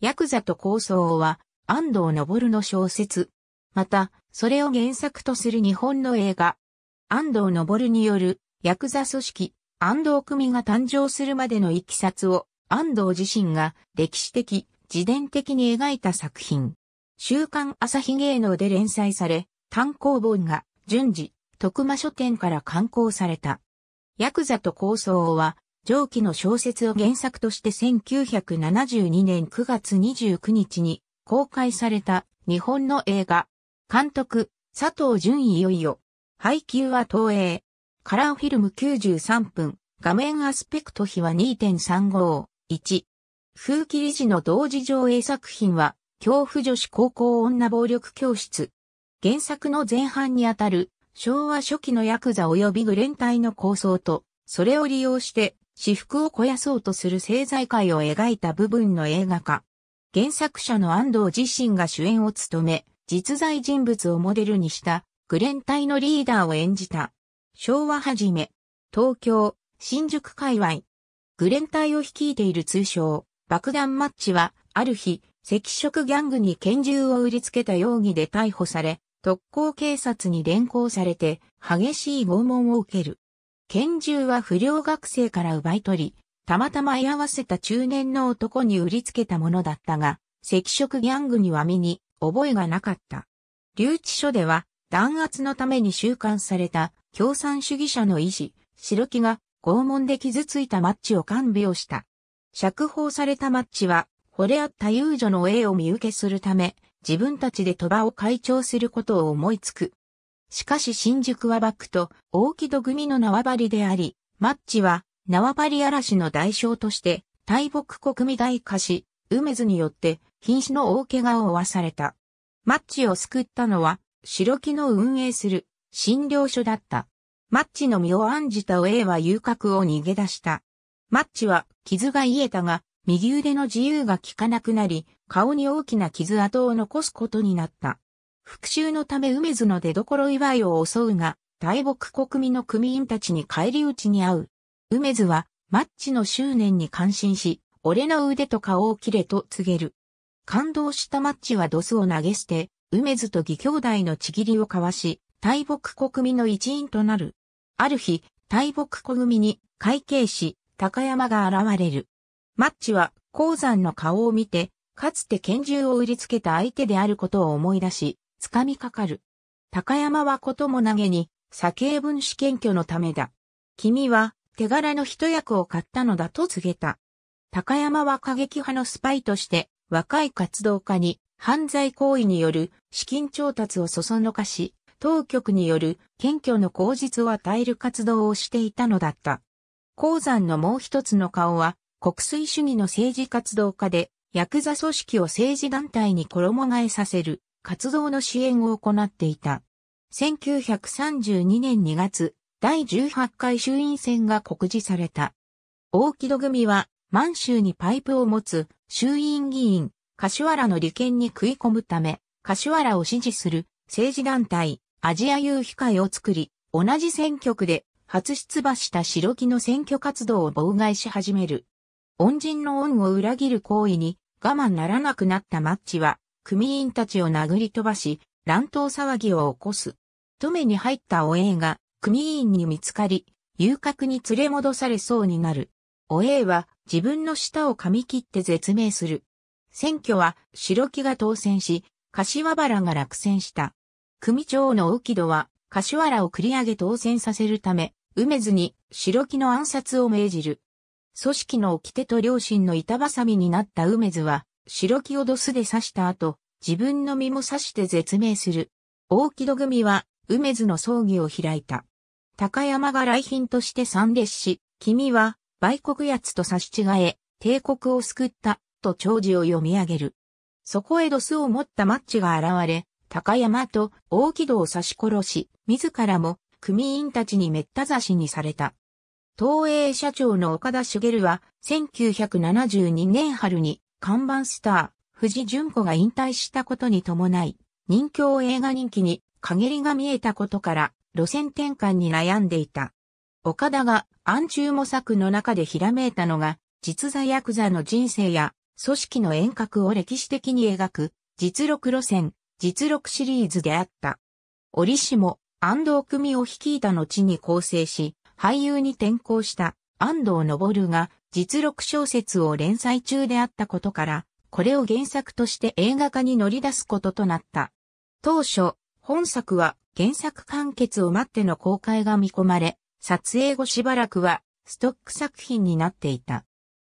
ヤクザと構想は安藤昇の小説。また、それを原作とする日本の映画。安藤昇によるヤクザ組織、安藤組が誕生するまでの行きさつを安藤自身が歴史的、自伝的に描いた作品。週刊朝日芸能で連載され、単行本が順次、徳間書店から刊行された。ヤクザと構想は上記の小説を原作として1972年9月29日に公開された日本の映画。監督、佐藤淳いよいよ。配給は東映。カラーフィルム93分。画面アスペクト比は2.351。風紀理事の同時上映作品は、恐怖女子高校女暴力教室。原作の前半にあたる、昭和初期のヤクザ及びグレン隊の構想と、それを利用して私服を肥やそうとする政財界を描いた部分の映画化。原作者の安藤自身が主演を務め、実在人物をモデルにしたグレン隊のリーダーを演じた。昭和はじめ、東京、新宿界隈。グレン隊を率いている通称、爆弾マッチは、ある日、赤色ギャングに拳銃を売りつけた容疑で逮捕され、特攻警察に連行されて、激しい拷問を受ける。拳銃は不良学生から奪い取り、たまたま居合わせた中年の男に売りつけたものだったが、赤色ギャングには身に覚えがなかった。留置所では弾圧のために収監された共産主義者の医師、白木が拷問で傷ついたマッチを看病した。釈放されたマッチは、惚れ合った遊女の絵を見受けするため、自分たちで賭場を会長することを思いつく。しかし新宿はバックと大木戸組の縄張りであり、マッチは縄張り嵐の代償として大木国民大化し、梅津によって瀕死の大怪我を負わされた。マッチを救ったのは、白木の運営する診療所だった。マッチの身を案じた上は遊郭を逃げ出した。マッチは傷が癒えたが、右腕の自由が効かなくなり、顔に大きな傷跡を残すことになった。復讐のため梅津の出所祝いを襲うが、大木国民の組員たちに帰り討ちに会う。梅津は、マッチの執念に感心し、俺の腕と顔を切れと告げる。感動したマッチはドスを投げ捨て、梅津と義兄弟のちぎりを交わし、大木国民の一員となる。ある日、大木国民に会計士、高山が現れる。マッチは、鉱山の顔を見て、かつて拳銃を売りつけた相手であることを思い出し、掴みかかる。高山はこともなげに、酒英分子検挙のためだ。君は、手柄の一役を買ったのだと告げた。高山は過激派のスパイとして、若い活動家に、犯罪行為による資金調達をそそのかし、当局による検挙の口実を与える活動をしていたのだった。鉱山のもう一つの顔は、国粋主義の政治活動家で、ヤクザ組織を政治団体に衣替えさせる、活動の支援を行っていた。1932年2月、第18回衆院選が告示された。大木戸組は満州にパイプを持つ衆院議員、柏原の利権に食い込むため、柏原を支持する政治団体、アジア有機会を作り、同じ選挙区で初出馬した白木の選挙活動を妨害し始める。恩人の恩を裏切る行為に我慢ならなくなったマッチは、組員たちを殴り飛ばし、乱闘騒ぎを起こす。止めに入ったおえいが、組員に見つかり、遊郭に連れ戻されそうになる。おえいは自分の舌を噛み切って絶命する。選挙は白木が当選し、柏原が落選した。組長の沖戸は柏原を繰り上げ当選させるため、梅津に白木の暗殺を命じる。組織の掟と両親の板挟みになった梅津は、白木をドスで刺した後、自分の身も刺して絶命する。大木戸組は、梅津の葬儀を開いた。高山が来賓として参列し、君は、売国奴と差し違え、帝国を救った、と長寿を読み上げる。そこへドスを持ったマッチが現れ、高山と大木戸を刺し殺し、自らも組員たちに滅多刺しにされた。東映社長の岡田茂は1972年春に看板スター、藤淳子が引退したことに伴い、人気映画人気に陰りが見えたことから、路線転換に悩んでいた。岡田が暗中模索の中でひらめいたのが、実在ヤクザの人生や、組織の遠隔を歴史的に描く、実録路線、実録シリーズであった。折しも、安藤組を率いた後に構成し、俳優に転向した安藤昇が実録小説を連載中であったことから、これを原作として映画化に乗り出すこととなった。当初、本作は原作完結を待っての公開が見込まれ、撮影後しばらくはストック作品になっていた。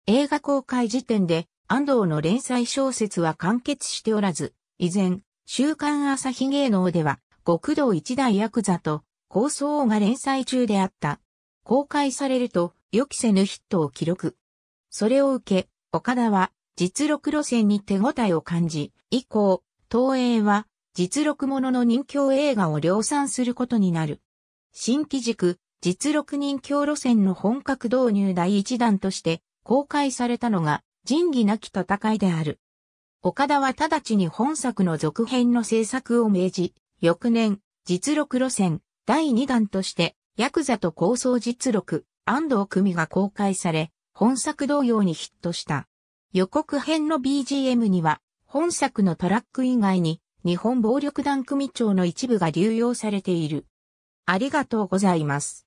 映画公開時点で安藤の連載小説は完結しておらず、以前、週刊朝日芸能では極道一大ヤクザと構想が連載中であった。公開されると、予期せぬヒットを記録。それを受け、岡田は実力路線に手応えを感じ、以降、東映は実力者の人気映画を量産することになる。新機軸、実録人気路線の本格導入第一弾として公開されたのが仁義なき戦いである。岡田は直ちに本作の続編の制作を命じ、翌年、実力路線第2弾として、ヤクザと構想実録、安藤組が公開され、本作同様にヒットした。予告編の BGM には、本作のトラック以外に、日本暴力団組長の一部が流用されている。ありがとうございます。